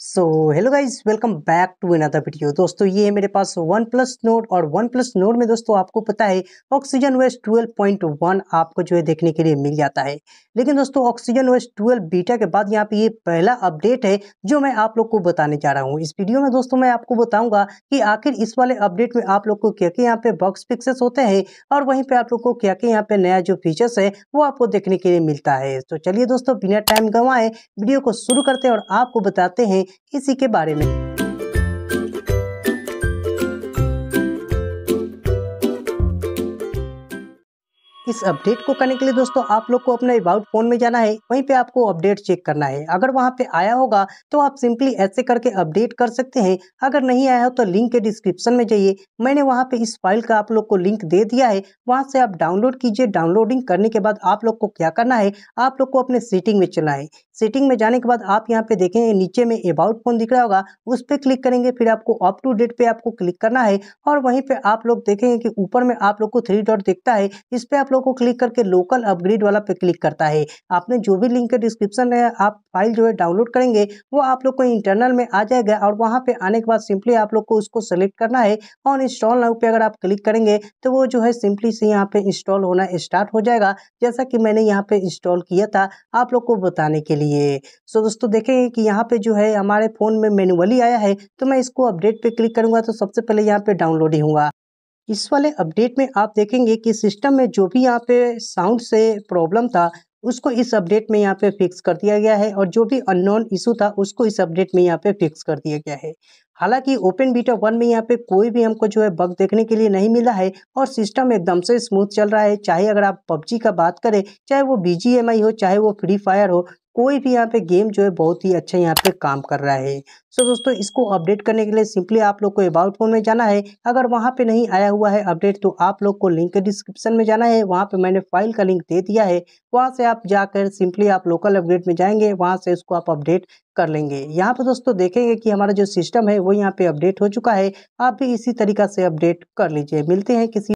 so hello guys welcome back to another video दोस्तों ये है मेरे पास वन प्लस नोट और वन प्लस नोट में दोस्तों आपको पता है oxygen west twelve point one आपको जो है देखने के लिए मिल जाता है लेकिन दोस्तों ऑक्सीजन वेस्ट ट्वेल्व बीटा के बाद यहाँ पे ये पहला अपडेट है जो मैं आप लोग को बताने जा रहा हूँ इस वीडियो में दोस्तों मैं आपको बताऊंगा कि आखिर इस वाले अपडेट में आप लोग को क्या क्या यहाँ पे बॉक्स फिक्सेस होते हैं और वहीं पर आप लोग को क्या क्या यहाँ पे नया जो फीचर्स है वो आपको देखने के लिए मिलता है तो चलिए दोस्तों बिना टाइम गंवाए वीडियो को शुरू करते हैं और आपको बताते हैं इसी के बारे में इस अपडेट को करने के लिए दोस्तों आप लोग को अपने अबाउट फोन में जाना है वहीं पे आपको अपडेट चेक करना है अगर वहां पे आया होगा तो आप सिंपली ऐसे करके अपडेट कर सकते हैं अगर नहीं आया हो तो लिंक के डिस्क्रिप्शन में जाइए मैंने वहां पे इस फाइल का आप लोग को लिंक दे दिया है वहां से आप डाउनलोड कीजिए डाउनलोडिंग करने के बाद आप लोग को क्या करना है आप लोग को अपने सीटिंग में चलना है सेटिंग में जाने के बाद आप यहाँ पे देखेंगे नीचे में अबाउट फोन दिख रहा होगा उस पर क्लिक करेंगे फिर आपको अप टू डेट पे आपको क्लिक करना है और वहीं पे आप लोग देखेंगे कि ऊपर में आप लोग को थ्री डॉट दिखता है इस पर आप लोग को क्लिक करके लोकल अपग्रेड वाला पे क्लिक करता है आपने जो भी लिंक डिस्क्रिप्शन में आप फाइल जो है डाउनलोड करेंगे वो आप लोग को इंटरनल में आ जाएगा और वहाँ पे आने के बाद सिंपली आप लोग को उसको सेलेक्ट करना है और इंस्टॉल नाउ पर अगर आप क्लिक करेंगे तो वो जो है सिंपली से यहाँ पे इंस्टॉल होना स्टार्ट हो जाएगा जैसा कि मैंने यहाँ पे इंस्टॉल किया था आप लोग को बताने के लिए चाहिए सो दोस्तों देखेंगे कि यहाँ पे जो है हमारे फ़ोन में मैनुअली आया है तो मैं इसको अपडेट पे क्लिक करूँगा तो सबसे पहले यहाँ पे डाउनलोड ही होगा इस वाले अपडेट में आप देखेंगे कि सिस्टम में जो भी यहाँ पे साउंड से प्रॉब्लम था उसको इस अपडेट में यहाँ पे फिक्स कर दिया गया है और जो भी अननोन इशू था उसको इस अपडेट में यहाँ पे फिक्स कर दिया गया है हालांकि ओपन बीटा वन में यहाँ पे कोई भी हमको जो है बग देखने के लिए नहीं मिला है और सिस्टम एकदम से स्मूथ चल रहा है चाहे अगर आप पबजी का बात करें चाहे वो बी हो चाहे वो फ्री फायर हो कोई भी यहाँ पे गेम जो है बहुत ही अच्छा यहाँ पे काम कर रहा है सो so, दोस्तों इसको अपडेट करने के लिए सिंपली आप लोग को अबाउट फोन में जाना है अगर वहाँ पे नहीं आया हुआ है अपडेट तो आप लोग को लिंक डिस्क्रिप्शन में जाना है वहाँ पे मैंने फाइल का लिंक दे दिया है वहाँ से आप जाकर सिंपली आप लोकल अपडेट में जाएंगे वहाँ से इसको आप अपडेट कर लेंगे यहाँ पर दोस्तों देखेंगे कि हमारा जो सिस्टम है वो यहाँ पे अपडेट हो चुका है आप भी इसी तरीका से अपडेट कर लीजिए मिलते हैं किसी